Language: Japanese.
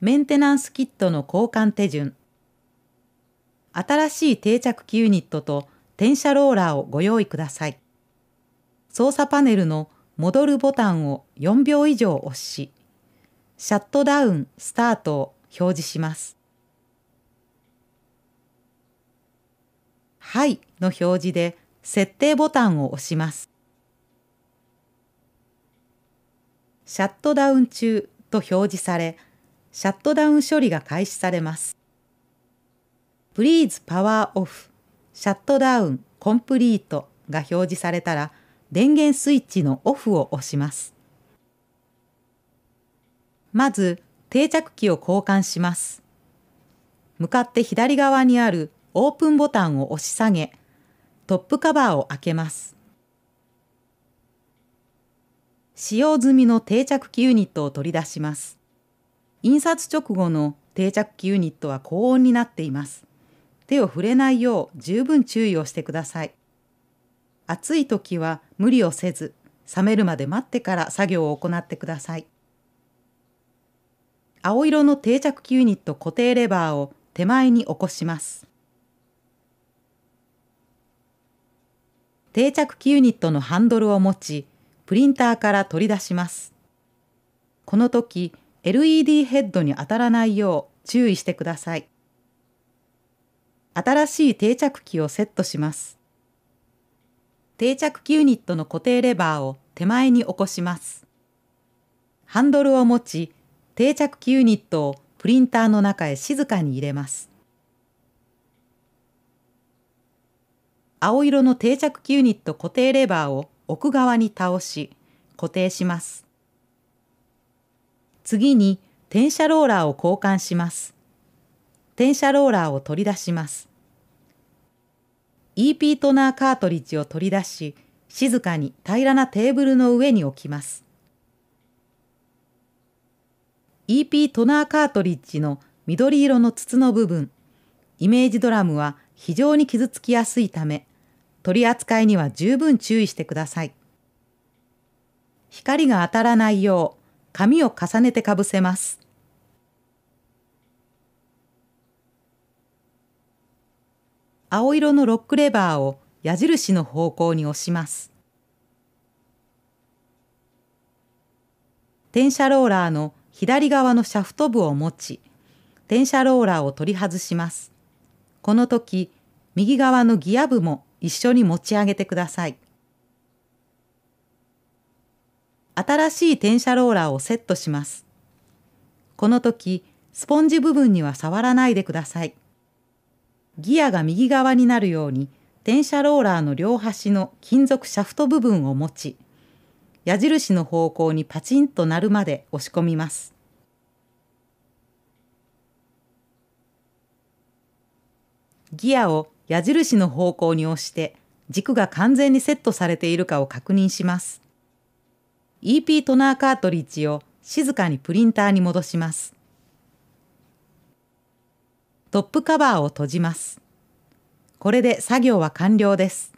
メンテナンスキットの交換手順新しい定着機ユニットと転写ローラーをご用意ください操作パネルの戻るボタンを4秒以上押しシャットダウンスタートを表示しますはいの表示で設定ボタンを押しますシャットダウン中と表示されシャットダウン処理が開始されます。Please Power Off シャットダウンコンプリートが表示されたら電源スイッチのオフを押します。まず定着器を交換します。向かって左側にあるオープンボタンを押し下げ、トップカバーを開けます。使用済みの定着器ユニットを取り出します。印刷直後の定着器ユニットは高温になっています手を触れないよう十分注意をしてください暑い時は無理をせず冷めるまで待ってから作業を行ってください青色の定着器ユニット固定レバーを手前に起こします定着器ユニットのハンドルを持ちプリンターから取り出しますこの時 LED ヘッドに当たらないよう注意してください。新しい定着器をセットします。定着器ユニットの固定レバーを手前に起こします。ハンドルを持ち、定着器ユニットをプリンターの中へ静かに入れます。青色の定着器ユニット固定レバーを奥側に倒し固定します。次に転写ローラーを交換します。転写ローラーを取り出します。EP トナーカートリッジを取り出し、静かに平らなテーブルの上に置きます。EP トナーカートリッジの緑色の筒の部分、イメージドラムは非常に傷つきやすいため、取り扱いには十分注意してください。光が当たらないよう、紙を重ねてかぶせます。青色のロックレバーを矢印の方向に押します。転車ローラーの左側のシャフト部を持ち、転車ローラーを取り外します。この時、右側のギア部も一緒に持ち上げてください。新しい転写ローラーをセットします。この時、スポンジ部分には触らないでください。ギアが右側になるように、転写ローラーの両端の金属シャフト部分を持ち、矢印の方向にパチンとなるまで押し込みます。ギアを矢印の方向に押して軸が完全にセットされているかを確認します。EP トナーカートリッジを静かにプリンターに戻します。トップカバーを閉じます。これで作業は完了です。